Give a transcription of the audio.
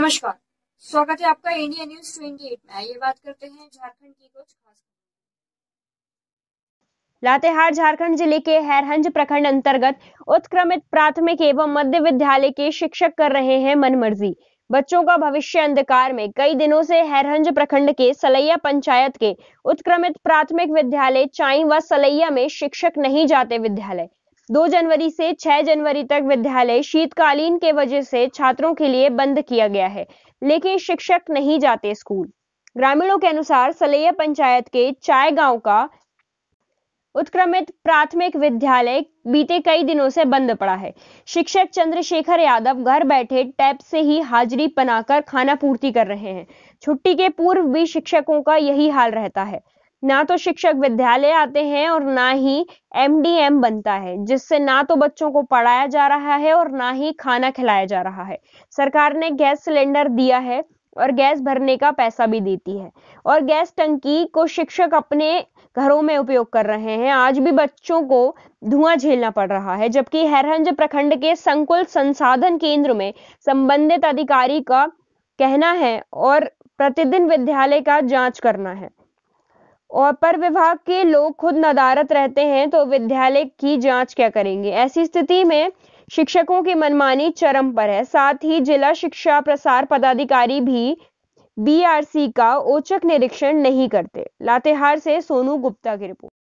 नमस्कार स्वागत है आपका इंडिया न्यूज एट में आइए बात करते हैं झारखंड की कुछ खास लातेहार झारखंड जिले के हैरहंज प्रखंड अंतर्गत उत्क्रमित प्राथमिक एवं मध्य विद्यालय के शिक्षक कर रहे हैं मनमर्जी बच्चों का भविष्य अंधकार में कई दिनों से हैरहंज प्रखंड के सलैया पंचायत के उत्क्रमित प्राथमिक विद्यालय चाई व सलैया में शिक्षक नहीं जाते विद्यालय दो जनवरी से छह जनवरी तक विद्यालय शीतकालीन के वजह से छात्रों के लिए बंद किया गया है लेकिन शिक्षक नहीं जाते स्कूल ग्रामीणों के अनुसार सलैया पंचायत के चाय गांव का उत्क्रमित प्राथमिक विद्यालय बीते कई दिनों से बंद पड़ा है शिक्षक चंद्रशेखर यादव घर बैठे टैब से ही हाजिरी बनाकर खाना पूर्ति कर रहे हैं छुट्टी के पूर्व भी शिक्षकों का यही हाल रहता है ना तो शिक्षक विद्यालय आते हैं और ना ही एमडीएम बनता है जिससे ना तो बच्चों को पढ़ाया जा रहा है और ना ही खाना खिलाया जा रहा है सरकार ने गैस सिलेंडर दिया है और गैस भरने का पैसा भी देती है और गैस टंकी को शिक्षक अपने घरों में उपयोग कर रहे हैं आज भी बच्चों को धुआं झेलना पड़ रहा है जबकि हैरहंज प्रखंड के संकुल संसाधन केंद्र में संबंधित अधिकारी का कहना है और प्रतिदिन विद्यालय का जांच करना है और पर विभाग के लोग खुद नदारत रहते हैं तो विद्यालय की जांच क्या करेंगे ऐसी स्थिति में शिक्षकों की मनमानी चरम पर है साथ ही जिला शिक्षा प्रसार पदाधिकारी भी बीआरसी का औचक निरीक्षण नहीं करते लातेहार से सोनू गुप्ता की रिपोर्ट